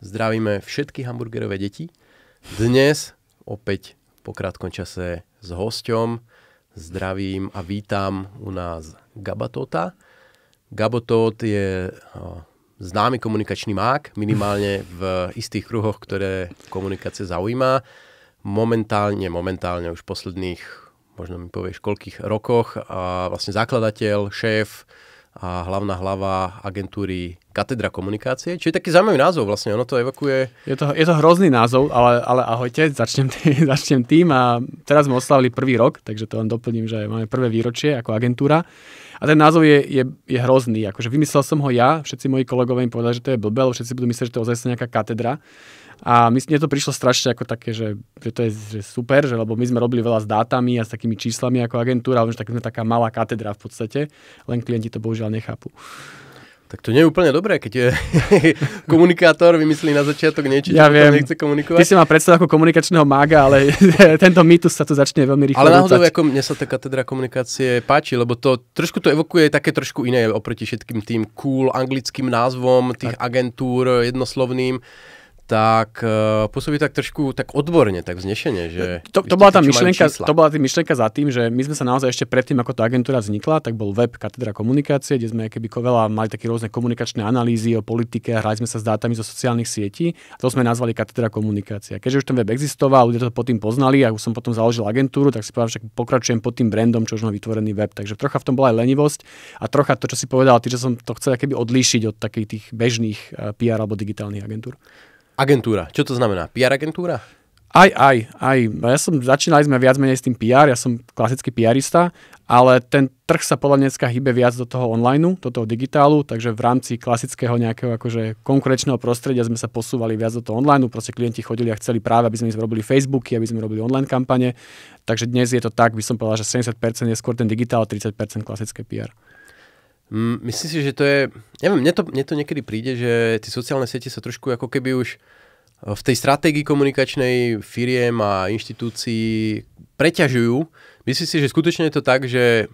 Zdravíme všetky hamburgerové deti. Dnes opäť po krátkom čase s hosťom zdravím a vítam u nás Gabatota. Gabotot je no, známy komunikačný mák, minimálne v istých kruhoch, ktoré komunikácie zaujíma momentálne, momentálne už posledných, možno mi povieš, koľkých rokoch, a vlastne zakladateľ, šéf a hlavná hlava agentúry Katedra komunikácie. Čiže taký zaujímavý názov vlastne, ono to evokuje. Je to, je to hrozný názov, ale, ale ahojte, začnem, tý, začnem tým a teraz sme oslavili prvý rok, takže to len doplním, že máme prvé výročie ako agentúra. A ten názov je, je, je hrozný, akože vymyslel som ho ja, všetci moji kolegovia mi povedali, že to je blbel, všetci budú myslieť, že to je ozaj nejaká katedra a my, mne to prišlo strašne ako také, že, že to je že super, že, lebo my sme robili veľa s dátami a s takými číslami ako agentúra, ale že tak sme taká malá katedra v podstate, len klienti to bohužiaľ nechápu. Tak to nie je úplne dobré, keď je komunikátor vymyslí na začiatok niečo, ja čo viem. nechce komunikovať. Ty si má predstav ako komunikačného mága, ale tento mýtus sa tu začne veľmi rýchlo Ale náhodou, ako mne sa tá katedra komunikácie páči, lebo to trošku to evokuje také trošku iné oproti všetkým tým cool anglickým názvom tých tak. agentúr jednoslovným tak uh, pôsobí tak trošku tak odborne, tak vznešene. Že to, to, bola tá myšlienka, to bola tá myšlenka za tým, že my sme sa naozaj ešte predtým, ako tá agentúra vznikla, tak bol web Katedra komunikácie, kde sme keby veľa mali také rôzne komunikačné analýzy o politike, hrali sme sa s dátami zo sociálnych sietí a to sme nazvali Katedra komunikácia. Keďže už ten web existoval, ľudia to potom poznali a už som potom založil agentúru, tak si povedal, že pokračujem pod tým brandom, čo už mám vytvorený web. Takže trocha v tom bola aj lenivosť a trocha to, čo si povedal, ty, že som to chcel keby odlíšiť od takých tých bežných eh, PR alebo digitálnych agentúr. Agentúra. Čo to znamená? PR agentúra? Aj, aj, aj. Ja som, začínali sme viac menej s tým PR, ja som klasický PRista, ale ten trh sa podľa dneska hýbe viac do toho online, do toho digitálu, takže v rámci klasického nejakého akože konkurenčného prostredia sme sa posúvali viac do toho online, proste klienti chodili a chceli práve, aby sme im robili Facebooky, aby sme robili online kampane, takže dnes je to tak, by som povedal, že 70% je skôr ten digitál, 30% klasické PR myslím si, že to je... Neviem, mne to, mne to niekedy príde, že tie sociálne siete sa trošku ako keby už eh, v tej stratégii komunikačnej firiem a inštitúcií preťažujú. Myslím si, že skutočne je to tak, že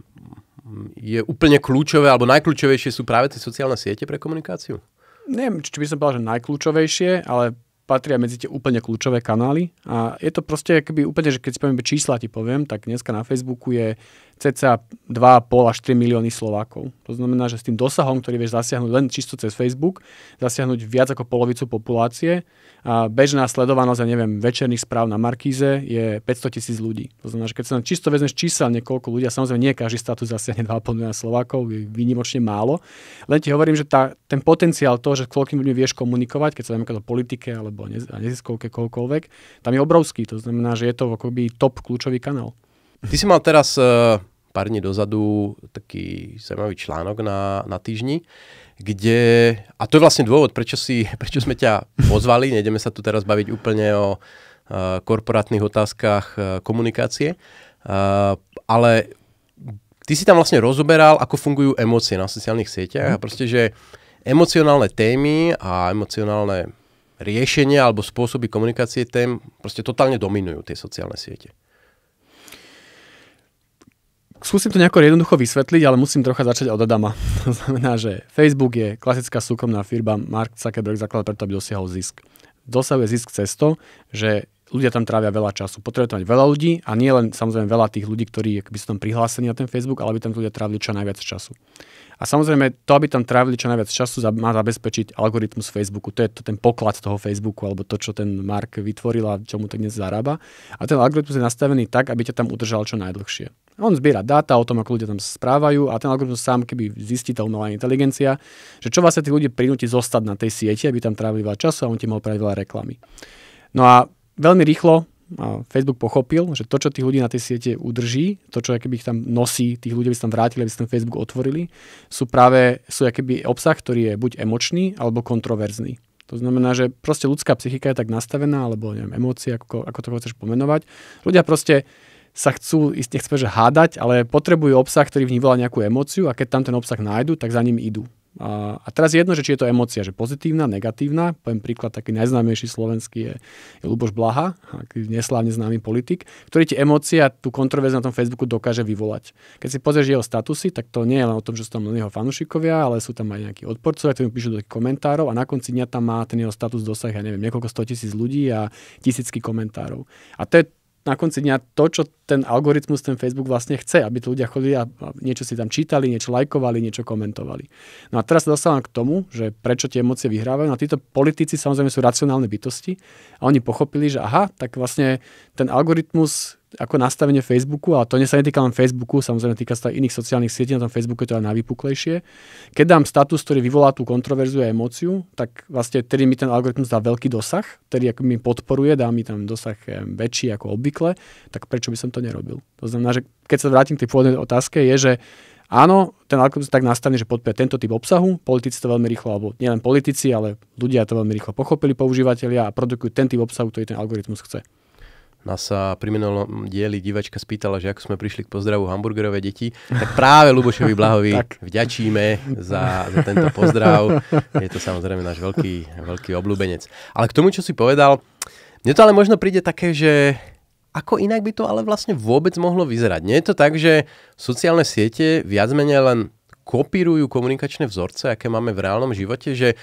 je úplne kľúčové, alebo najkľúčovejšie sú práve tie sociálne siete pre komunikáciu? Neviem, či by som povedal, že najkľúčovejšie, ale patria medzi tie úplne kľúčové kanály. A je to proste, keby úplne, že keď si poviem čísla, ti poviem, tak dneska na Facebooku je ceca 2,5 až 3 milióny Slovákov. To znamená, že s tým dosahom, ktorý vieš zasiahnuť len čisto cez Facebook, zasiahnuť viac ako polovicu populácie a bežná sledovanosť, ja neviem, večerných správ na Markíze je 500 tisíc ľudí. To znamená, že keď sa na čisto vezmeš niekoľko ľudí, ľudia, samozrejme nie každý status zasiahne 2,5 milióna Slovákov, je výnimočne málo. Len ti hovorím, že tá, ten potenciál toho, že koľkými ľuďmi vieš komunikovať, keď sa o politike alebo neziskovke koľkoľvek, tam je obrovský. To znamená, že je to akoby top kľúčový kanál. Ty si mal teraz eh, pár dní dozadu taký zaujímavý článok na, na týždni, kde, a to je vlastne dôvod, prečo, si, prečo sme ťa pozvali, nejdeme sa tu teraz baviť úplne o uh, korporátnych otázkach uh, komunikácie, uh, ale ty si tam vlastne rozoberal, ako fungujú emócie na sociálnych sieťach a mhm. proste, že emocionálne témy a emocionálne riešenia alebo spôsoby komunikácie tém proste totálne dominujú tie sociálne siete. Skúsim to nejako jednoducho vysvetliť, ale musím trocha začať od Adama. To znamená, že Facebook je klasická súkromná firma, Mark Zuckerberg zaklad preto, aby dosiahol zisk. Dosahuje zisk cez to, že ľudia tam trávia veľa času. Potrebuje tam veľa ľudí a nie len samozrejme veľa tých ľudí, ktorí by sú tam prihlásení na ten Facebook, ale aby tam ľudia trávili čo najviac času. A samozrejme, to, aby tam trávili čo najviac času, má zabezpečiť algoritmus Facebooku. To je to, ten poklad toho Facebooku, alebo to, čo ten Mark vytvoril a čo mu tak dnes zarába. A ten algoritmus je nastavený tak, aby ťa tam udržal čo najdlhšie. On zbiera dáta o tom, ako ľudia tam správajú a ten algoritmus sám, keby zistí tá umelá inteligencia, že čo vlastne tí ľudia prinúti zostať na tej sieti, aby tam trávili veľa času a on ti mohol praviť veľa reklamy. No a veľmi rýchlo a Facebook pochopil, že to, čo tých ľudí na tej siete udrží, to, čo keby ich tam nosí, tých ľudí by sa tam vrátili, aby sa ten Facebook otvorili, sú práve sú keby obsah, ktorý je buď emočný alebo kontroverzný. To znamená, že proste ľudská psychika je tak nastavená, alebo neviem, emócie, ako, ako to chceš pomenovať. Ľudia proste sa chcú, nechcem že hádať, ale potrebujú obsah, ktorý v nich nejakú emóciu a keď tam ten obsah nájdu, tak za ním idú. A, teraz je jedno, že či je to emocia, že pozitívna, negatívna. Poviem príklad, taký najznámejší slovenský je, je Luboš Blaha, aký neslávne známy politik, ktorý ti emócia, a tú kontroverziu na tom Facebooku dokáže vyvolať. Keď si pozrieš jeho statusy, tak to nie je len o tom, že sú tam len jeho fanúšikovia, ale sú tam aj nejakí odporcovia, ktorí píšu do komentárov a na konci dňa tam má ten jeho status dosah, ja neviem, niekoľko stotisíc tisíc ľudí a tisícky komentárov. A to je na konci dňa to, čo ten algoritmus, ten Facebook vlastne chce, aby tu ľudia chodili a niečo si tam čítali, niečo lajkovali, niečo komentovali. No a teraz sa dostávam k tomu, že prečo tie emócie vyhrávajú. No a títo politici samozrejme sú racionálne bytosti a oni pochopili, že aha, tak vlastne ten algoritmus ako nastavenie Facebooku, ale to sa netýka len Facebooku, samozrejme týka sa iných sociálnych sietí, na tom Facebooku je to aj najvypuklejšie. Keď dám status, ktorý vyvolá tú kontroverziu a emóciu, tak vlastne tedy mi ten algoritmus dá veľký dosah, ktorý mi podporuje, dá mi tam dosah eh, väčší ako obvykle, tak prečo by som to nerobil? To znamená, že keď sa vrátim k tej pôvodnej otázke, je, že Áno, ten algoritmus je tak nastavený, že podporuje tento typ obsahu, politici to veľmi rýchlo, alebo nielen politici, ale ľudia to veľmi rýchlo pochopili, používateľia a produkujú ten typ obsahu, ktorý ten algoritmus chce nás sa pri minulom dieli divačka spýtala, že ako sme prišli k pozdravu hamburgerové deti, tak práve Lubošovi Blahovi vďačíme za, za tento pozdrav. Je to samozrejme náš veľký, veľký obľúbenec. Ale k tomu, čo si povedal, mne to ale možno príde také, že ako inak by to ale vlastne vôbec mohlo vyzerať. Nie je to tak, že sociálne siete viac menej len kopírujú komunikačné vzorce, aké máme v reálnom živote, že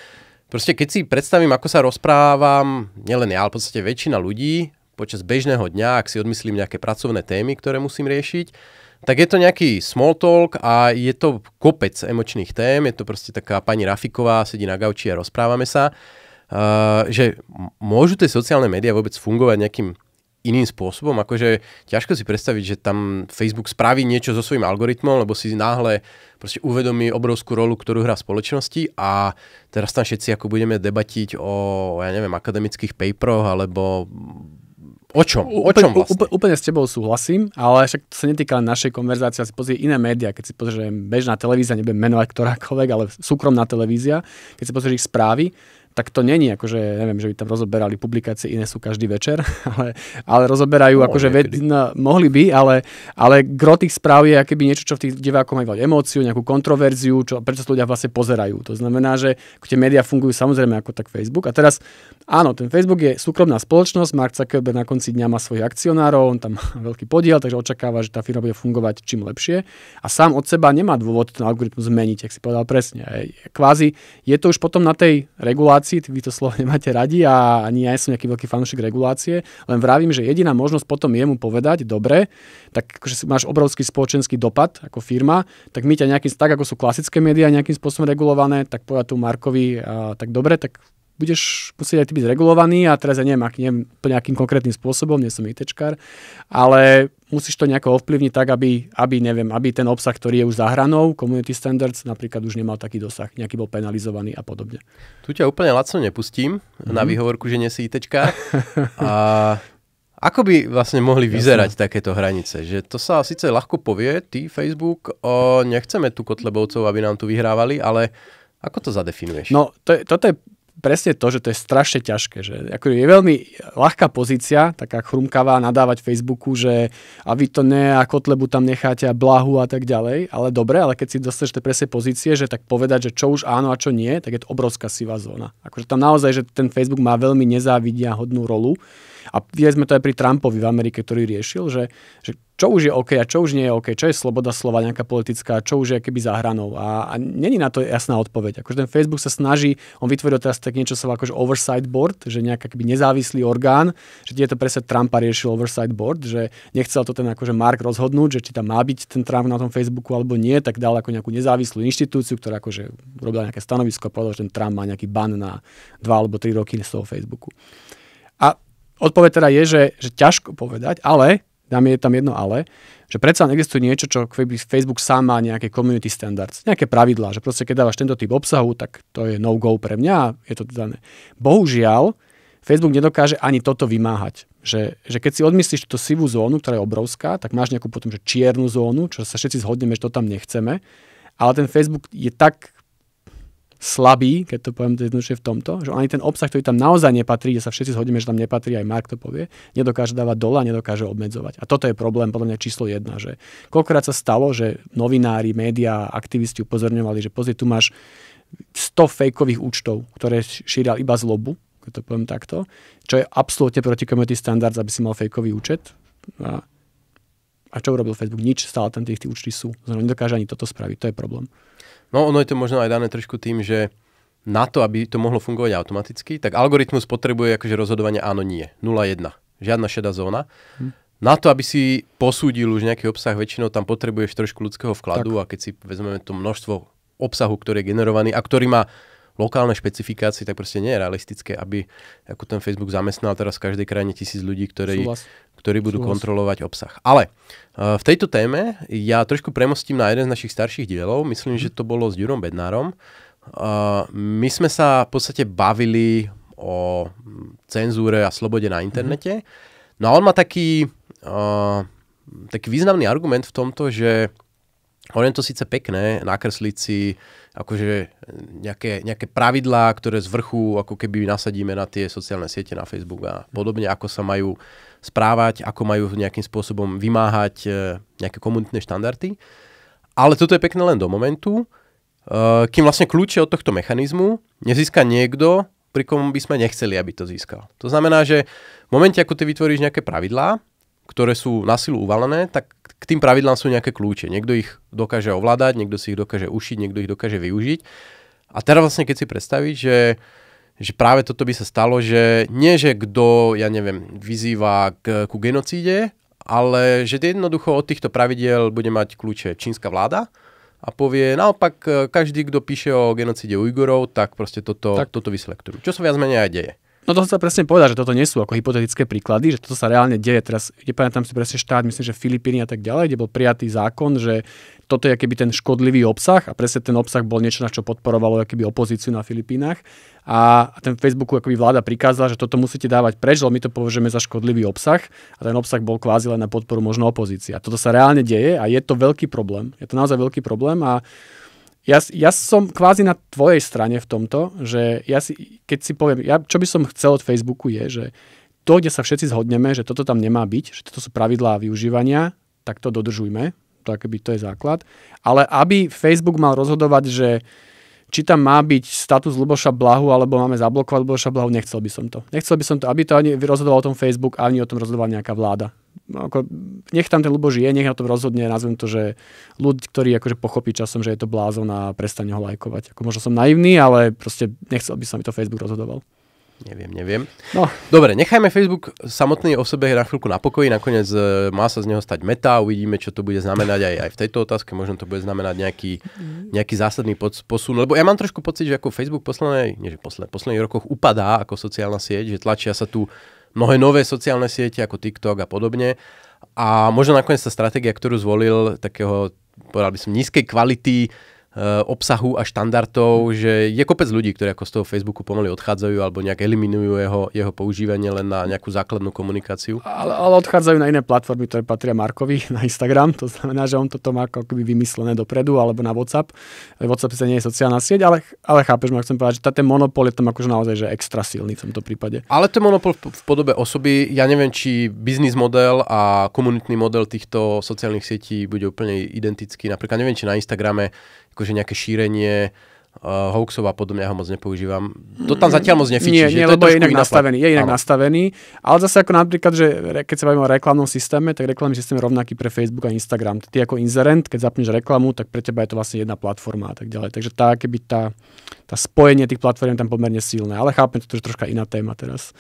proste keď si predstavím, ako sa rozprávam, nielen ja, ale v podstate väčšina ľudí počas bežného dňa, ak si odmyslím nejaké pracovné témy, ktoré musím riešiť, tak je to nejaký small talk a je to kopec emočných tém, je to proste taká pani Rafiková, sedí na gauči a rozprávame sa, uh, že môžu tie sociálne médiá vôbec fungovať nejakým iným spôsobom, akože ťažko si predstaviť, že tam Facebook spraví niečo so svojím algoritmom, lebo si náhle proste uvedomí obrovskú rolu, ktorú hrá spoločnosti a teraz tam všetci ako budeme debatiť o, ja neviem, akademických paperoch alebo O čom? O čom vlastne? Úplne, úplne s tebou súhlasím, ale však to sa netýka len našej konverzácie, asi pozrie iné médiá, keď si pozrieš bežná televízia, nebudem menovať ktorákoľvek, ale súkromná televízia, keď si pozrieš ich správy, tak to není akože, neviem, že by tam rozoberali publikácie iné sú každý večer, ale, ale rozoberajú no, akože, ved, no, mohli by, ale, ale gro tých správ je akéby niečo, čo v tých divákoch majú emóciu, nejakú kontroverziu, čo, prečo ľudia vlastne pozerajú. To znamená, že tie médiá fungujú samozrejme ako tak Facebook. A teraz, áno, ten Facebook je súkromná spoločnosť, Mark Zuckerberg na konci dňa má svojich akcionárov, on tam má veľký podiel, takže očakáva, že tá firma bude fungovať čím lepšie. A sám od seba nemá dôvod ten algoritmus zmeniť, ak si povedal presne. Kvázi je to už potom na tej regulácii regulácii, vy to slovo nemáte radi a ani ja som nejaký veľký fanúšik regulácie, len vravím, že jediná možnosť potom je mu povedať, dobre, tak akože máš obrovský spoločenský dopad ako firma, tak my ťa nejakým, tak ako sú klasické médiá nejakým spôsobom regulované, tak povedať tu Markovi, a, tak dobre, tak budeš musieť aj ty byť regulovaný a teraz ja neviem, ak, neviem po nejakým konkrétnym spôsobom, nie som ITčkár, ale musíš to nejako ovplyvniť tak, aby, aby, neviem, aby ten obsah, ktorý je už za hranou, community standards napríklad už nemal taký dosah, nejaký bol penalizovaný a podobne. Tu ťa úplne lacno nepustím mm-hmm. na mhm. výhovorku, že nie si ITčkár. a ako by vlastne mohli vyzerať Jasne. takéto hranice? Že to sa síce ľahko povie, ty Facebook, o, nechceme tu kotlebovcov, aby nám tu vyhrávali, ale ako to zadefinuješ? No, to je, toto je presne to, že to je strašne ťažké. Že ako je veľmi ľahká pozícia, taká chrumkavá, nadávať Facebooku, že a vy to ne, a Kotlebu tam necháte a blahu a tak ďalej. Ale dobre, ale keď si dostaneš tie presne pozície, že tak povedať, že čo už áno a čo nie, tak je to obrovská sivá zóna. Akože tam naozaj, že ten Facebook má veľmi nezávidia hodnú rolu a videli sme to aj pri Trumpovi v Amerike, ktorý riešil, že, že čo už je OK a čo už nie je OK, čo je sloboda slova nejaká politická, čo už je keby hranou. A, a není na to jasná odpoveď. Akože ten Facebook sa snaží, on vytvoril teraz tak niečo sa akože oversight board, že nejaký keby nezávislý orgán, že je to presne Trumpa riešil oversight board, že nechcel to ten akože Mark rozhodnúť, že či tam má byť ten Trump na tom Facebooku alebo nie, tak dal ako nejakú nezávislú inštitúciu, ktorá akože robila nejaké stanovisko a povedal, že ten Trump má nejaký ban na dva alebo tri roky z toho Facebooku. Odpoveď teda je, že, že ťažko povedať, ale, dám je tam jedno ale, že predsa existuje niečo, čo Facebook sám má nejaké community standards, nejaké pravidlá, že proste keď dávaš tento typ obsahu, tak to je no-go pre mňa a je to dané. Teda Bohužiaľ, Facebook nedokáže ani toto vymáhať. Že, že keď si odmyslíš tú sivú zónu, ktorá je obrovská, tak máš nejakú potom že čiernu zónu, čo sa všetci zhodneme, že to tam nechceme. Ale ten Facebook je tak slabý, keď to poviem jednoduchšie v tomto, že ani ten obsah, ktorý tam naozaj nepatrí, kde sa všetci zhodíme, že tam nepatrí, aj Mark to povie, nedokáže dávať dole a nedokáže obmedzovať. A toto je problém podľa mňa číslo jedna, že koľkokrát sa stalo, že novinári, médiá, aktivisti upozorňovali, že pozri, tu máš 100 fejkových účtov, ktoré šíria iba zlobu, keď to poviem takto, čo je absolútne proti community standards, aby si mal fejkový účet. A, a čo urobil Facebook? Nič, stále tam tých, tých účty sú. Znamená, nedokáže ani toto spraviť, to je problém. No ono je to možno aj dané trošku tým, že na to, aby to mohlo fungovať automaticky, tak algoritmus potrebuje akože rozhodovanie áno, nie. 0,1. Žiadna šedá zóna. Hm. Na to, aby si posúdil už nejaký obsah, väčšinou tam potrebuješ trošku ľudského vkladu tak. a keď si vezmeme to množstvo obsahu, ktorý je generovaný a ktorý má lokálne špecifikácie, tak proste nie je realistické, aby ako ten Facebook zamestnal teraz v každej krajine tisíc ľudí, ktorí, ktorí budú Súlas. kontrolovať obsah. Ale uh, v tejto téme ja trošku premostím na jeden z našich starších dielov. Myslím, že mhm. to bolo s Jurom Bednárom. Uh, my sme sa v podstate bavili o cenzúre a slobode na mhm. internete. Mm. No a on má taký, uh, taký významný argument v tomto, že ono je to síce pekné nakresliť si akože e, nejaké, nejaké pravidlá, ktoré z vrchu ako keby nasadíme na tie sociálne siete, na Facebook a podobne, ako sa majú správať, ako majú nejakým spôsobom vymáhať e, nejaké komunitné štandardy. Ale toto je pekné len do momentu, e, kým vlastne kľúče od tohto mechanizmu nezíska niekto, pri kom by sme nechceli, aby to získal. To znamená, že v momente, ako ty vytvoríš nejaké pravidlá, ktoré sú na silu uvalené, tak k tým pravidlám sú nejaké kľúče. Niekto ich dokáže ovládať, niekto si ich dokáže ušiť, niekto ich dokáže využiť. A teraz vlastne keď si predstaviť, že, že práve toto by sa stalo, že nie, že kto, ja neviem, vyzýva k, ku genocíde, ale že jednoducho od týchto pravidiel bude mať kľúče čínska vláda, a povie, naopak e, každý, kto píše o genocíde Ujgurov, tak proste toto, tak. toto vyselektujú. Čo sa viac menej aj deje. No to som sa presne povedal, že toto nie sú ako hypotetické príklady, že toto sa reálne deje. Teraz, nepamätám si presne štát, myslím, že Filipíny a tak ďalej, kde bol prijatý zákon, že toto je keby ten škodlivý obsah a presne ten obsah bol niečo, na čo podporovalo keby opozíciu na Filipínach. A ten Facebooku akoby vláda prikázala, že toto musíte dávať preč, lebo my to považujeme za škodlivý obsah a ten obsah bol kvázi len na podporu možno opozícia. Toto sa reálne deje a je to veľký problém. Je to naozaj veľký problém a ja, ja som kvázi na tvojej strane v tomto, že ja si, keď si poviem, ja, čo by som chcel od Facebooku je, že to, kde sa všetci zhodneme, že toto tam nemá byť, že toto sú pravidlá využívania, tak to dodržujme, to, akoby, to je základ. Ale aby Facebook mal rozhodovať, že či tam má byť status Luboša Blahu, alebo máme zablokovať Luboša Blahu, nechcel by som to. Nechcel by som to, aby to ani rozhodoval o tom Facebook, ani o tom rozhodovala nejaká vláda no, ako, nech tam ten ľubo žije, nech na to rozhodne, nazvem to, že ľud, ktorý akože pochopí časom, že je to blázon a prestane ho lajkovať. Ako, možno som naivný, ale proste nechcel by sa mi to Facebook rozhodoval. Neviem, neviem. No. Dobre, nechajme Facebook samotný o sebe na chvíľku na pokoji, nakoniec e, má sa z neho stať meta, uvidíme, čo to bude znamenať aj, aj v tejto otázke, možno to bude znamenať nejaký, nejaký zásadný pod, posun, lebo ja mám trošku pocit, že ako Facebook poslednej, nie, že posledných rokoch upadá ako sociálna sieť, že tlačia sa tu mnohé nové sociálne siete ako TikTok a podobne. A možno nakoniec tá stratégia, ktorú zvolil, takého, povedal by som, nízkej kvality Eh, obsahu a štandardov, že je kopec ľudí, ktorí ako z toho Facebooku pomaly odchádzajú alebo nejak eliminujú jeho, jeho používanie len na nejakú základnú komunikáciu. Ale, ale odchádzajú na iné platformy, ktoré patria Markovi na Instagram, to znamená, že on toto má ako keby vymyslené dopredu alebo na WhatsApp. Eh, WhatsApp sa nie je sociálna sieť, ale, ale chápeš ma, chcem povedať, že ten monopol je tam akože naozaj že extra silný v tomto prípade. Ale ten monopol v, v podobe osoby, ja neviem, či biznis model a komunitný model týchto sociálnych sietí bude úplne identický. Napríklad neviem, či na Instagrame akože nejaké šírenie uh, hoaxov a podobne, ja ho moc nepoužívam. To tam zatiaľ moc nefičí. Nie, nie lebo je, je inak nastavený. Je inak nastavený, ale zase ako napríklad, že keď sa bavíme o reklamnom systéme, tak reklamný systém je rovnaký pre Facebook a Instagram. Ty ako inzerent, keď zapneš reklamu, tak pre teba je to vlastne jedna platforma a tak ďalej. Takže tá, keby tá, tá spojenie tých platform je tam pomerne silné. Ale chápem, to je troška iná téma teraz.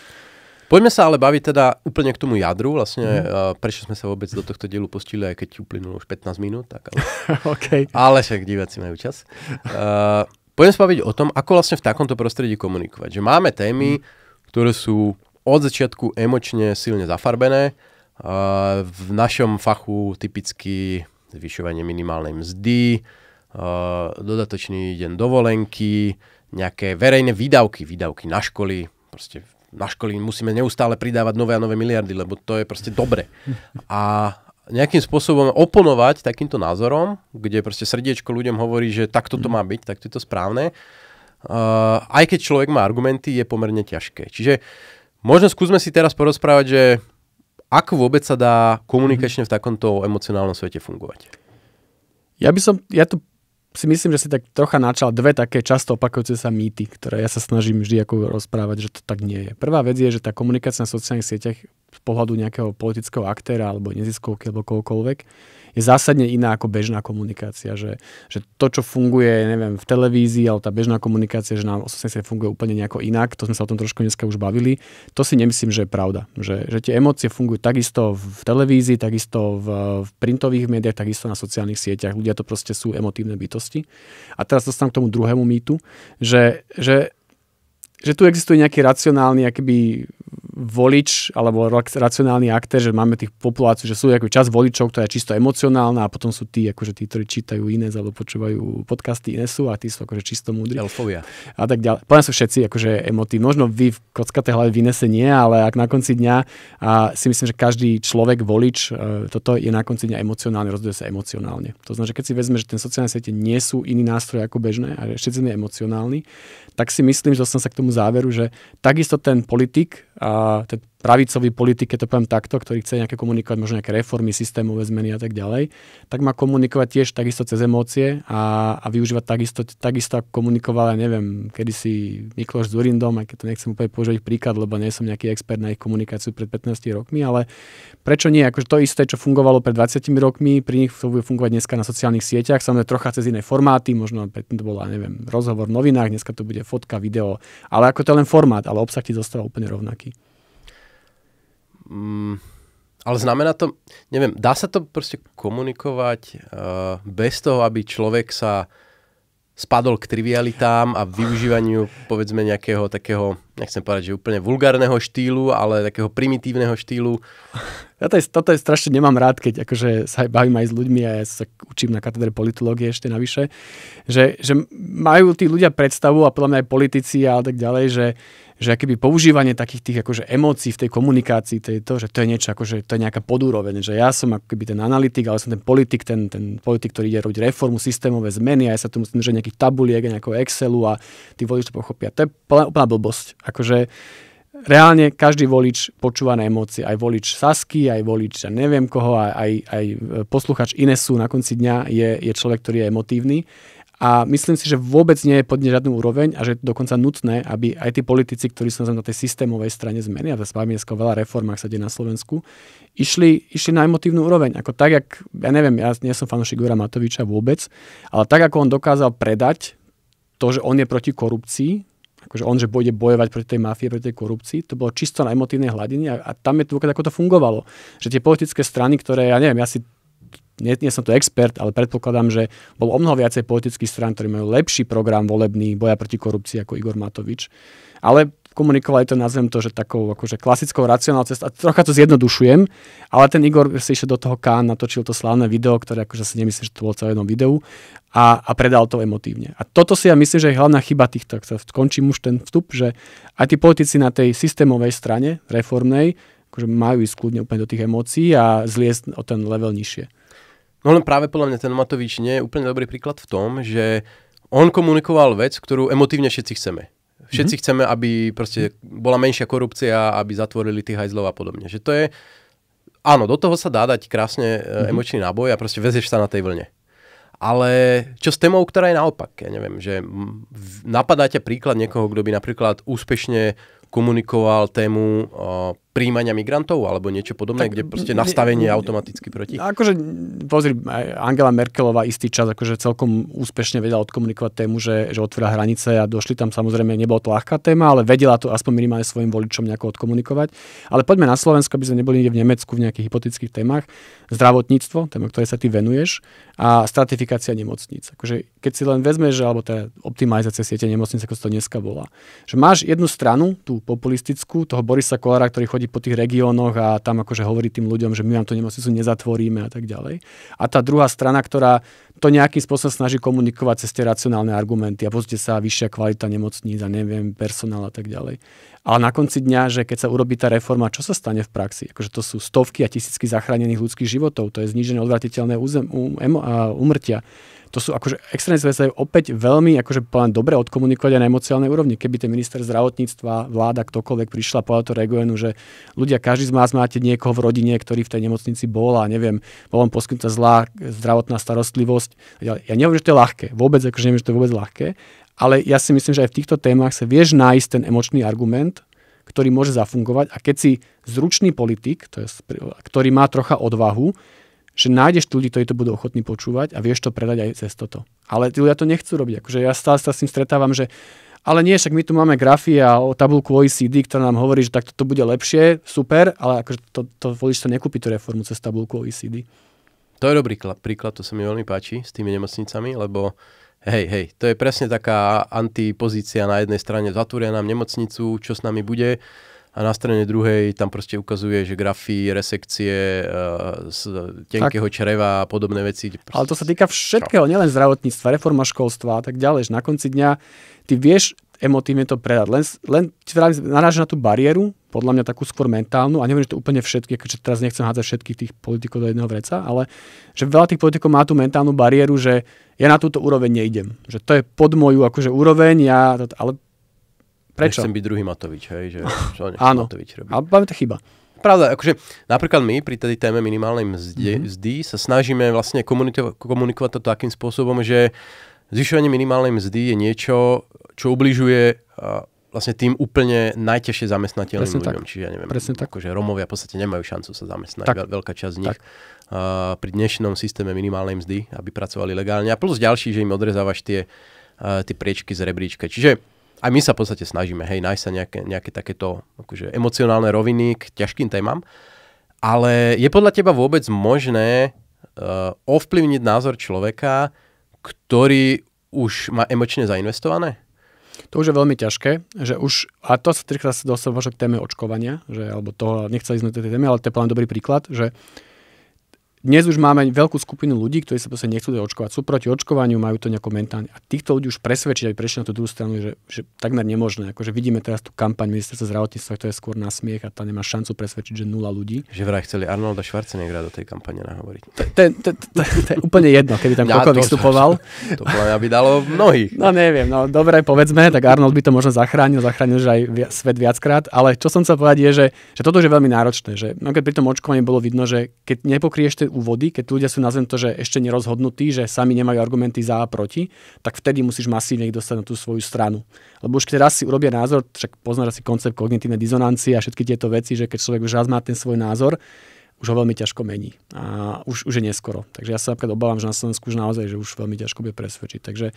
Poďme sa ale baviť teda úplne k tomu jadru. Vlastne mm. uh, prečo sme sa vôbec do tohto dielu pustili aj keď uplynulo už 15 minút. Tak ale, okay. ale však diváci majú čas. Uh, poďme sa baviť o tom, ako vlastne v takomto prostredí komunikovať. Že máme témy, mm. ktoré sú od začiatku emočne silne zafarbené. Uh, v našom fachu typicky zvyšovanie minimálnej mzdy, uh, dodatočný deň dovolenky, nejaké verejné výdavky, výdavky na školy, proste na školy musíme neustále pridávať nové a nové miliardy, lebo to je proste dobre. A nejakým spôsobom oponovať takýmto názorom, kde proste srdiečko ľuďom hovorí, že takto to má byť, takto je to správne. Uh, aj keď človek má argumenty, je pomerne ťažké. Čiže možno skúsme si teraz porozprávať, že ako vôbec sa dá komunikačne v takomto emocionálnom svete fungovať. Ja by som, ja to si myslím, že si tak trocha načal dve také často opakujúce sa mýty, ktoré ja sa snažím vždy ako rozprávať, že to tak nie je. Prvá vec je, že tá komunikácia na sociálnych sieťach z pohľadu nejakého politického aktéra alebo neziskovky alebo kohokoľvek je zásadne iná ako bežná komunikácia. Že, že to, čo funguje, neviem, v televízii, ale tá bežná komunikácia, že nám 80 funguje úplne nejako inak, to sme sa o tom trošku dneska už bavili, to si nemyslím, že je pravda. Že, že tie emócie fungujú takisto v televízii, takisto v, v printových médiách, takisto na sociálnych sieťach. Ľudia to proste sú emotívne bytosti. A teraz dostanem k tomu druhému mýtu, že, že že tu existuje nejaký racionálny akýby volič alebo racionálny aktér, že máme tých populáciu, že sú ako čas voličov, ktorá je čisto emocionálna a potom sú tí, akože tí, ktorí čítajú iné alebo počúvajú podcasty iné sú a tí sú akože čisto múdri. Elfovia. A tak ďalej. Poďme sú všetci akože emotív. Možno vy v kockate hlave v Inese nie, ale ak na konci dňa a si myslím, že každý človek, volič, e, toto je na konci dňa emocionálne, rozhoduje sa emocionálne. To znamená, že keď si vezme, že ten sociálny siete nie sú iný nástroje ako bežné a že všetci sme emocionálni, tak si myslím, že som sa k tomu záveru, že takisto ten politik a tej pravicovej politike, to poviem takto, ktorý chce nejaké komunikovať, možno nejaké reformy, systémové zmeny a tak ďalej, tak má komunikovať tiež takisto cez emócie a, a využívať takisto, takisto ako komunikoval, ja neviem, kedysi Mikloš s Durindom, aj keď to nechcem úplne použiť príklad, lebo nie som nejaký expert na ich komunikáciu pred 15 rokmi, ale prečo nie? Akože to isté, čo fungovalo pred 20 rokmi, pri nich to bude fungovať dneska na sociálnych sieťach, samozrejme trocha cez iné formáty, možno predtým to ja neviem, rozhovor v novinách, dneska to bude fotka, video, ale ako to je len formát, ale obsah ti zostáva úplne rovnaký. Mm, ale znamená to, neviem, dá sa to proste komunikovať uh, bez toho, aby človek sa spadol k trivialitám a využívaniu povedzme nejakého takého, nechcem povedať, že úplne vulgárneho štýlu, ale takého primitívneho štýlu. To je, toto je strašne nemám rád, keď akože sa aj bavím aj s ľuďmi a ja sa učím na katedre politológie ešte navyše, že, že majú tí ľudia predstavu a podľa mňa aj politici a tak ďalej, že, že akéby používanie takých tých akože emócií v tej komunikácii, to je to, že to je niečo, akože to je nejaká podúroveň, že ja som akoby ten analytik, ale som ten politik, ten, ten politik, ktorý ide robiť reformu, systémové zmeny a ja sa tu musím držať nejakých tabuliek a nejakého Excelu a tí voliči to pochopia. To je úplná blbosť. Akože reálne každý volič počúva na emócie. Aj volič Sasky, aj volič ja neviem koho, aj, aj e, posluchač Inesu na konci dňa je, je človek, ktorý je emotívny a myslím si, že vôbec nie je pod žiadnu úroveň a že je dokonca nutné, aby aj tí politici, ktorí sú na tej systémovej strane zmeny, a to spávame o veľa reformách sa deje na Slovensku, išli, išli na emotívnu úroveň. Ako tak, jak, ja neviem, ja nie som fanúšik Jura Matoviča vôbec, ale tak, ako on dokázal predať to, že on je proti korupcii, akože on, že bude bojovať proti tej mafie, proti tej korupcii, to bolo čisto na emotívnej hladine a, a tam je to, ako to fungovalo. Že tie politické strany, ktoré, ja neviem, ja si nie, nie som to expert, ale predpokladám, že bol o mnoho viacej politických strán, ktorí majú lepší program volebný boja proti korupcii ako Igor Matovič. Ale komunikovali to, nazvem to, že takou akože klasickou racionálnou cestou. a Trocha to zjednodušujem, ale ten Igor si išiel do toho Kán, natočil to slávne video, ktoré akože si nemyslím, že to bolo celé jednom videu a, a predal to emotívne. A toto si ja myslím, že je hlavná chyba týchto. Skončím už ten vstup, že aj tí politici na tej systémovej strane, reformnej, akože majú ísť kľudne úplne do tých emócií a zliesť o ten level nižšie. No len práve podľa mňa ten Matovič nie je úplne dobrý príklad v tom, že on komunikoval vec, ktorú emotívne všetci chceme. Všetci mm-hmm. chceme, aby proste bola menšia korupcia, aby zatvorili tých hajzlov a podobne. Že to je... Áno, do toho sa dá dať krásne mm-hmm. emočný náboj a proste vezieš sa na tej vlne. Ale čo s témou, ktorá je naopak? Ja neviem, že napadá príklad niekoho, kto by napríklad úspešne komunikoval tému príjmania migrantov alebo niečo podobné, tak, kde proste nastavenie je automaticky proti? Akože, pozri, Angela Merkelová istý čas akože celkom úspešne vedela odkomunikovať tému, že, že otvára hranice a došli tam samozrejme, nebola to ľahká téma, ale vedela to aspoň minimálne svojim voličom nejako odkomunikovať. Ale poďme na Slovensko, aby sme neboli v Nemecku v nejakých hypotických témach. Zdravotníctvo, téma, ktoré sa ty venuješ, a stratifikácia nemocníc. Akože, keď si len vezmeš, alebo tá optimalizácia siete nemocníc, ako to dneska bola. Že máš jednu stranu, tú populistickú, toho Borisa Kolára, ktorý chodí chodí po tých regiónoch a tam akože hovorí tým ľuďom, že my vám tú nemocnicu nezatvoríme a tak ďalej. A tá druhá strana, ktorá to nejakým spôsobom snaží komunikovať cez tie racionálne argumenty a pozrite sa, vyššia kvalita nemocníc a neviem, personál a tak ďalej. Ale na konci dňa, že keď sa urobí tá reforma, čo sa stane v praxi? Akože to sú stovky a tisícky zachránených ľudských životov, to je znížené odvratiteľné územ, um, um, umrtia to sú akože extrémne veci, sa opäť veľmi akože plán dobre odkomunikovať aj na emociálnej úrovni. Keby ten minister zdravotníctva, vláda, ktokoľvek prišla po to regionu, že ľudia, každý z vás máte niekoho v rodine, ktorý v tej nemocnici bol a neviem, bol vám poskytnutá zlá zdravotná starostlivosť. Ja neviem, že to je ľahké. Vôbec, akože neviem, že to je vôbec ľahké. Ale ja si myslím, že aj v týchto témach sa vieš nájsť ten emočný argument, ktorý môže zafungovať a keď si zručný politik, to je, ktorý má trocha odvahu, že nájdeš tu ľudí, ktorí to budú ochotní počúvať a vieš to predať aj cez toto. Ale tí ľudia to nechcú robiť. Akože ja stále sa s tým stretávam, že ale nie, však my tu máme grafy a tabulku OECD, ktorá nám hovorí, že takto to bude lepšie, super, ale akože to, to volíš sa nekúpi tú reformu cez tabulku OECD. To je dobrý príklad, to sa mi veľmi páči s tými nemocnicami, lebo Hej, hej, to je presne taká antipozícia na jednej strane, zatvoria nám nemocnicu, čo s nami bude a na strane druhej tam proste ukazuje, že grafy, resekcie z e, tenkého tak. čreva a podobné veci. Proste... Ale to sa týka všetkého, nielen zdravotníctva, reforma školstva a tak ďalej. Že na konci dňa ty vieš emotívne to predať. Len, len narážaš na tú bariéru, podľa mňa takú skôr mentálnu, a neviem, že to úplne všetky, keďže teraz nechcem hádzať všetkých tých politikov do jedného vreca, ale že veľa tých politikov má tú mentálnu bariéru, že ja na túto úroveň nejdem. Že to je pod moju akože úroveň, ja, ale Prečo? Nechcem byť druhý Matovič, hej, že čo Áno. Matovič robiť. Ale máme to chyba. Pravda, akože napríklad my pri tej téme minimálnej mzdy, mm-hmm. mzdy sa snažíme vlastne komuniko- komunikovať to takým spôsobom, že zvyšovanie minimálnej mzdy je niečo, čo ubližuje uh, vlastne tým úplne najťažšie zamestnateľným Presne ľuďom. Tak. Čiže ja neviem, Presne tak. Akože Romovia v podstate nemajú šancu sa zamestnať, tak. veľká časť z nich. Tak. Uh, pri dnešnom systéme minimálnej mzdy, aby pracovali legálne. A plus ďalší, že im odrezávaš tie, uh, tie priečky z rebríčka. Čiže aj my sa v podstate snažíme, hej, nájsť sa nejaké, nejaké takéto akože, emocionálne roviny k ťažkým témam. Ale je podľa teba vôbec možné uh, ovplyvniť názor človeka, ktorý už má emočne zainvestované? To už je veľmi ťažké, že už, a to sa trikrát sa dostávam k téme očkovania, že, alebo toho, nechceli sme tej téme, ale to je plán dobrý príklad, že uh, dnes už máme veľkú skupinu ľudí, ktorí sa proste nechcú očkovať, sú proti očkovaniu, majú to nejako mentálne. A týchto ľudí už presvedčiť, aby prešli na tú druhú stranu, že, že takmer nemožné. Akože vidíme teraz tú kampaň ministerstva zdravotníctva, ktorá je skôr na smiech a tá nemá šancu presvedčiť, že nula ľudí. Že vraj chceli Arnolda Schwarzenegra do tej kampane nahovoriť. To je úplne jedno, keby tam koľko vystupoval. To podľa by dalo mnohí. No neviem, no dobre, povedzme, tak Arnold by to možno zachránil, zachránil že aj svet viackrát, ale čo som sa povedať je, že, toto je veľmi náročné, že no, keď pri tom očkovaní bolo vidno, že keď nepokrieš úvody, keď ľudia sú, nazvem to, že ešte nerozhodnutí, že sami nemajú argumenty za a proti, tak vtedy musíš masívne ich dostať na tú svoju stranu. Lebo už keď raz si urobia názor, však poznáš si koncept kognitívnej dizonancie a všetky tieto veci, že keď človek už raz má ten svoj názor, už ho veľmi ťažko mení. A už, už je neskoro. Takže ja sa napríklad obávam, že na Slovensku už naozaj, že už veľmi ťažko bude presvedčiť. Takže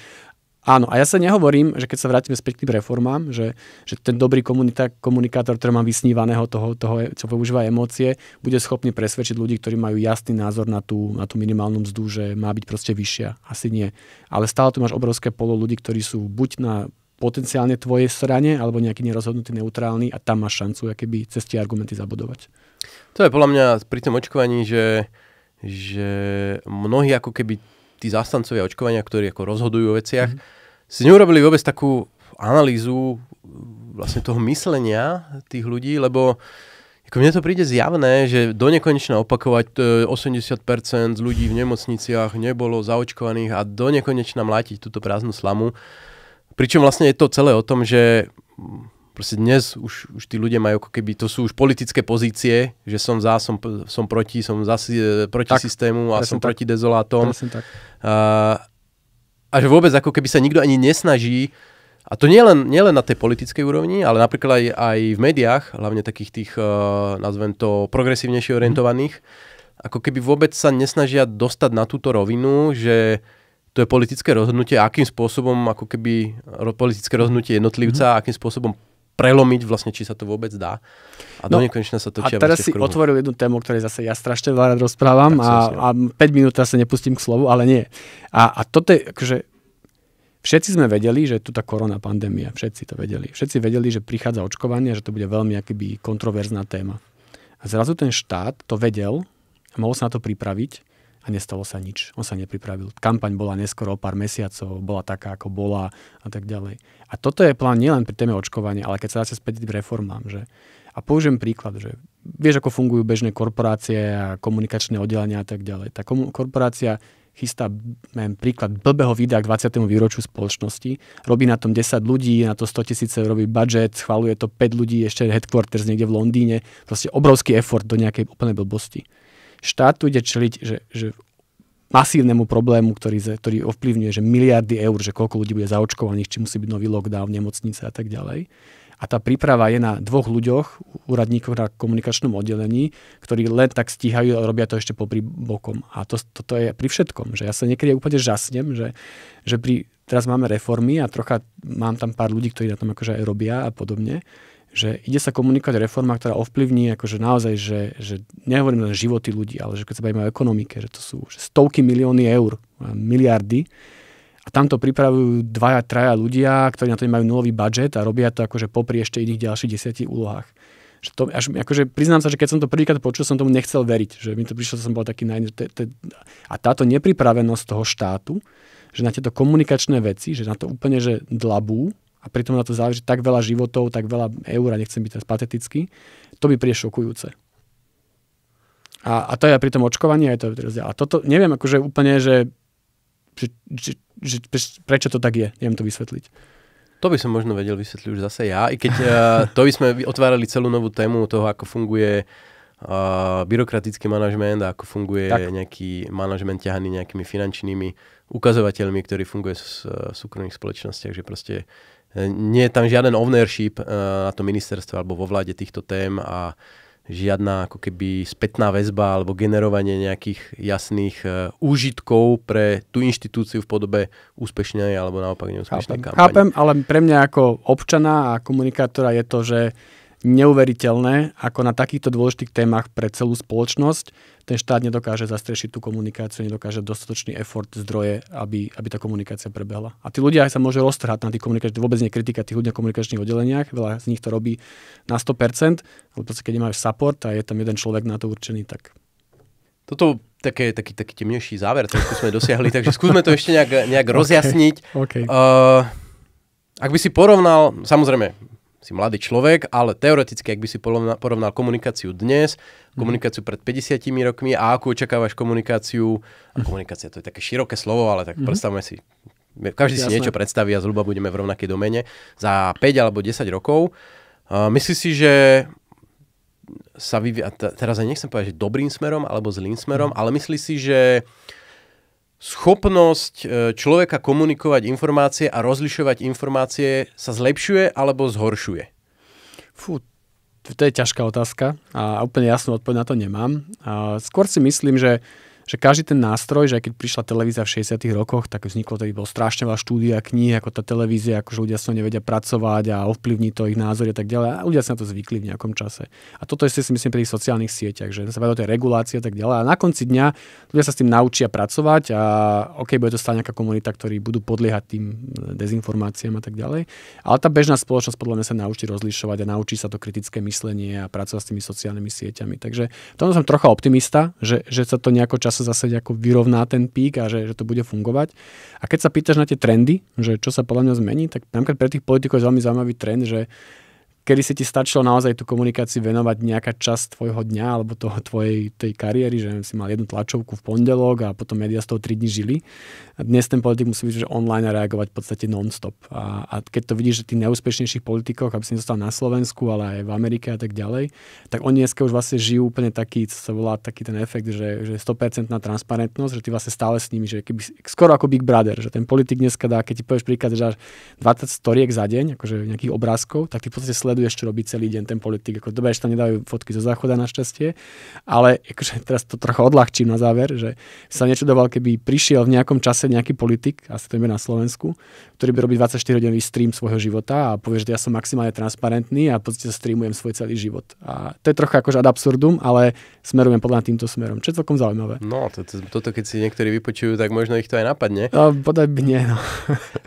Áno, a ja sa nehovorím, že keď sa vrátime späť k tým reformám, že, že ten dobrý komunita, komunikátor, ktorý má vysnívaného toho, toho, čo používa emócie, bude schopný presvedčiť ľudí, ktorí majú jasný názor na tú, na tú minimálnu mzdu, že má byť proste vyššia. Asi nie. Ale stále tu máš obrovské polo ľudí, ktorí sú buď na potenciálne tvojej strane, alebo nejaký nerozhodnutý neutrálny a tam máš šancu keby cez tie argumenty zabudovať. To je podľa mňa pri tom očkovaní, že, že mnohí ako keby tí zastancovia očkovania, ktorí ako rozhodujú o veciach, mm. si neurobili vôbec takú analýzu mm, vlastne toho myslenia tých ľudí, lebo ako mne to príde zjavné, že do nekonečna opakovať 80% e, ľudí v nemocniciach nebolo zaočkovaných a do nekonečna mlátiť túto prázdnu slamu. Pričom vlastne je to celé o tom, že mm, proste dnes už, už tí ľudia majú ako keby, to sú už politické pozície, že som za, som, som proti, som za, e, proti tak, systému a som tak. proti dezolátom. Tak. A, a že vôbec ako keby sa nikto ani nesnaží a to len, nie len na tej politickej úrovni, ale napríklad aj, aj v médiách, hlavne takých tých, uh, nazvem to, progresívnejšie mhm. orientovaných, mm. ako keby vôbec sa nesnažia dostať na túto rovinu, že to je politické rozhodnutie, akým spôsobom ako keby politické rozhodnutie jednotlivca, mm. akým spôsobom prelomiť vlastne, či sa to vôbec dá. A no, do nekonečna sa točia A teraz si otvoril jednu tému, ktorej zase ja strašne rád rozprávam a, a 5 minút teraz sa nepustím k slovu, ale nie. A, a toto je, akože, všetci sme vedeli, že je tu tá korona pandémia, všetci to vedeli. Všetci vedeli, že prichádza očkovanie, že to bude veľmi akýby kontroverzná téma. A zrazu ten štát to vedel a mohol sa na to pripraviť a nestalo sa nič. On sa nepripravil. Kampaň bola neskoro o pár mesiacov, bola taká, ako bola a tak ďalej. A toto je plán nielen pri téme očkovania, ale keď sa zase späť k reformám. Že... A použijem príklad, že vieš, ako fungujú bežné korporácie a komunikačné oddelenia a tak ďalej. Tá komu- korporácia chystá mém, príklad blbého videa k 20. výročiu spoločnosti, robí na tom 10 ľudí, na to 100 tisíc robí budget, schvaluje to 5 ľudí, ešte headquarters niekde v Londýne, proste obrovský effort do nejakej úplnej blbosti. Štát tu ide čeliť, že, že masívnemu problému, ktorý, ktorý ovplyvňuje, že miliardy eur, že koľko ľudí bude zaočkovaných, či musí byť nový lockdown, nemocnice a tak ďalej. A tá príprava je na dvoch ľuďoch, úradníkov na komunikačnom oddelení, ktorí len tak stíhajú a robia to ešte popri bokom. A to, toto je pri všetkom. Že ja sa niekedy úplne žasnem, že, že pri, teraz máme reformy a trocha mám tam pár ľudí, ktorí na tom akože aj robia a podobne že ide sa komunikovať reforma, ktorá ovplyvní akože naozaj, že, že nehovorím len životy ľudí, ale že keď sa bavíme o ekonomike, že to sú že stovky milióny eur, e, miliardy, a tamto pripravujú dvaja, traja ľudia, ktorí na to majú nulový budget a robia to akože popri ešte iných ďalších desiatich úlohách. Že to, až, akože priznám sa, že keď som to prvýkrát počul, som tomu nechcel veriť. Že mi to prišlo, som bol taký naj... A táto nepripravenosť toho štátu, že na tieto komunikačné veci, že na to úplne že dlabú, a pritom na to záleží tak veľa životov, tak veľa eur a nechcem byť teraz patetický, to by príde šokujúce. A, a to je pri tom očkovaní, aj to teraz A toto, neviem akože úplne, že, že, že, že prečo to tak je, neviem to vysvetliť. To by som možno vedel vysvetliť už zase ja, i keď uh, to by sme otvárali celú novú tému toho, ako funguje uh, byrokratický manažment a ako funguje tak. nejaký manažment ťahaný nejakými finančnými ukazovateľmi, ktorý funguje eh, v súkromných spoločnostiach, že proste nie je tam žiaden ownership eh, na to ministerstve alebo vo vláde týchto tém a žiadna ako keby spätná väzba alebo generovanie nejakých jasných eh, úžitkov pre tú inštitúciu v podobe úspešnej alebo naopak neúspešnej kampane. Chápem, ale pre mňa ako občana a komunikátora je to, že neuveriteľné, ako na takýchto dôležitých témach pre celú spoločnosť ten štát nedokáže zastrešiť tú komunikáciu, nedokáže dostatočný effort, zdroje, aby, aby tá komunikácia prebehla. A tí ľudia aj sa môžu roztrhať na tých komunikačných, vôbec nie kritika tých ľudí na komunikačných oddeleniach, veľa z nich to robí na 100%, ale proste keď nemáš support a je tam jeden človek na to určený, tak... Toto také, taký, taký temnejší záver, trošku sme dosiahli, takže skúsme to ešte nejak, nejak okay. rozjasniť. Okay. Uh, ak by si porovnal, samozrejme, si mladý človek, ale teoreticky, ak by si porovnal komunikáciu dnes, mhm. komunikáciu pred 50 rokmi a ako očakávaš komunikáciu, a mhm. komunikácia to je také široké slovo, ale tak mm-hmm. predstavme si, každý si niečo predstaví a zhruba budeme v rovnakej domene za 5 alebo 10 rokov. Uh, myslíš si, že sa vyvíja, teraz aj nechcem povedať, že dobrým smerom alebo zlým smerom, mm. ale myslíš si, že uh, schopnosť e, človeka komunikovať informácie a rozlišovať informácie sa zlepšuje alebo zhoršuje? Fú, to je ťažká otázka a úplne jasnú odpoveď na to nemám. skôr si myslím, že že každý ten nástroj, že aj keď prišla televízia v 60 rokoch, tak vzniklo, to bol strašne veľa štúdia, kníh, ako tá televízia, ako ľudia sa nevedia pracovať a ovplyvní to ich názory a tak ďalej. A ľudia sa na to zvykli v nejakom čase. A toto je si myslím pri tých sociálnych sieťach, že sa vedú tie regulácie a tak ďalej. A na konci dňa ľudia sa s tým naučia pracovať a OK, bude to stále nejaká komunita, ktorí budú podliehať tým dezinformáciám a tak ďalej. Ale tá bežná spoločnosť podľa mňa sa naučí rozlišovať a naučí sa to kritické myslenie a pracovať s tými sociálnymi sieťami. Takže tomu som trocha optimista, že, že sa to nejako čas sa zase ako vyrovná ten pík a že, že to bude fungovať. A keď sa pýtaš na tie trendy, že čo sa podľa mňa zmení, tak napríklad pre tých politikov je veľmi zaujímavý trend, že kedy si ti stačilo naozaj tú komunikáciu venovať nejaká časť tvojho dňa alebo toho tvojej tej kariéry, že si mal jednu tlačovku v pondelok a potom media z toho 3 dní žili. A dnes ten politik musí byť, že online a reagovať v podstate non-stop. A, a keď to vidíš, že tých najúspešnejších politikoch, aby si nezostal na Slovensku, ale aj v Amerike a tak ďalej, tak oni dneska už vlastne žijú úplne taký, co sa volá taký ten efekt, že, že 100% transparentnosť, že ty vlastne stále s nimi, že keby, skoro ako Big Brother, že ten politik dneska dá, keď ti povieš príklad, že 20 storiek za deň, akože nejakých obrázkov, tak ty v podstate sleduješ, čo robí celý deň ten politik. Ako, dobre, že tam nedávajú fotky zo záchoda šťastie, ale akože, teraz to trochu odľahčím na záver, že sa nečudoval, keby prišiel v nejakom čase nejaký politik, asi to je na Slovensku, ktorý by robil 24-hodinový stream svojho života a povie, že ja som maximálne transparentný a v podstate streamujem svoj celý život. A to je trocha akože ad absurdum, ale smerujem podľa týmto smerom, čo je celkom zaujímavé. No, toto, toto keď si niektorí vypočujú, tak možno ich to aj napadne. No, podaj by nie, no.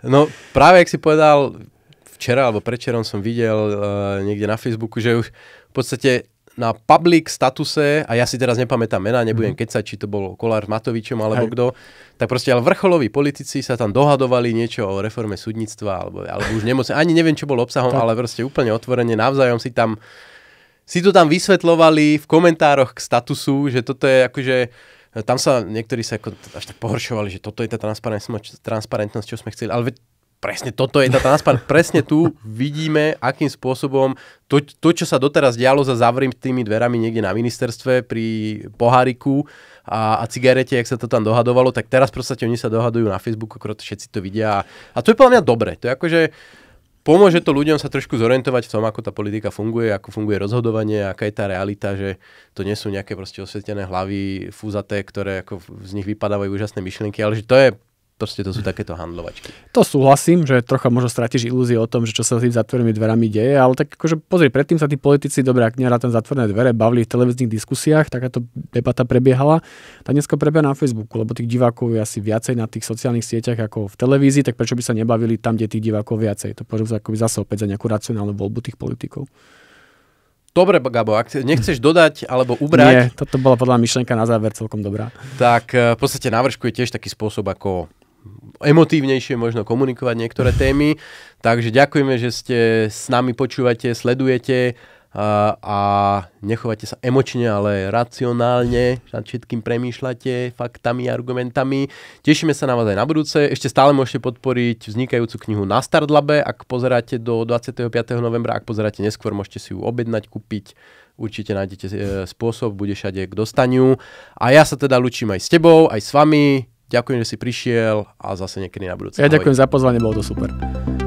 no práve, ak si povedal, včera alebo prečerom som videl uh, niekde na Facebooku, že už v podstate na public statuse, a ja si teraz nepamätám mena, nebudem mm-hmm. kecať, či to bol Kolár Matovičom alebo kto, tak proste ale vrcholoví politici sa tam dohadovali niečo o reforme súdnictva, alebo, alebo už nemoc, ani neviem, čo bol obsahom, tak. ale proste úplne otvorene, navzájom si tam si to tam vysvetlovali v komentároch k statusu, že toto je akože tam sa niektorí sa ako až tak pohoršovali, že toto je tá transparentnosť, čo sme chceli, ale presne toto je tá transparentnosť. presne tu vidíme, akým spôsobom to, to, čo sa doteraz dialo za zavrým tými dverami niekde na ministerstve pri poháriku a, a cigarete, jak sa to tam dohadovalo, tak teraz proste oni sa dohadujú na Facebooku, krát všetci to vidia. A to je podľa mňa dobre. To je že pomôže to ľuďom sa trošku zorientovať v tom, ako tá politika funguje, ako funguje rozhodovanie, aká je tá realita, že to nie sú nejaké proste osvietené hlavy, fúzaté, ktoré ako z nich vypadávajú úžasné myšlienky, ale že to je proste to sú takéto handlovačky. To súhlasím, že trocha možno stratiš ilúzie o tom, že čo sa tým zatvorenými dverami deje, ale tak akože pozri, predtým sa tí politici, dobre, ak tam zatvorené dvere, bavili v televíznych diskusiách, takáto debata prebiehala. Tá dneska prebieha na Facebooku, lebo tých divákov je asi viacej na tých sociálnych sieťach ako v televízii, tak prečo by sa nebavili tam, kde tých divákov viacej? To považujem akoby zase opäť za nejakú racionálnu voľbu tých politikov. Dobre, Gabo, ak nechceš dodať alebo ubrať... Nie, toto bola podľa myšlenka na záver celkom dobrá. Tak eh, v podstate návršku je tiež taký spôsob, ako emotívnejšie možno komunikovať niektoré témy. Takže ďakujeme, že ste s nami počúvate, sledujete a, a nechovate sa emočne, ale racionálne, nad všetkým premýšľate faktami, argumentami. Tešíme sa na vás aj na budúce. Ešte stále môžete podporiť vznikajúcu knihu na Startlabe, ak pozeráte do 25. novembra, ak pozeráte neskôr, môžete si ju objednať, kúpiť. Určite nájdete e, spôsob, bude všade k dostaniu. A ja sa teda lučím aj s tebou, aj s vami. Ďakujem, že si prišiel a zase niekedy na budúce. Ja ďakujem za pozvanie, bolo to super.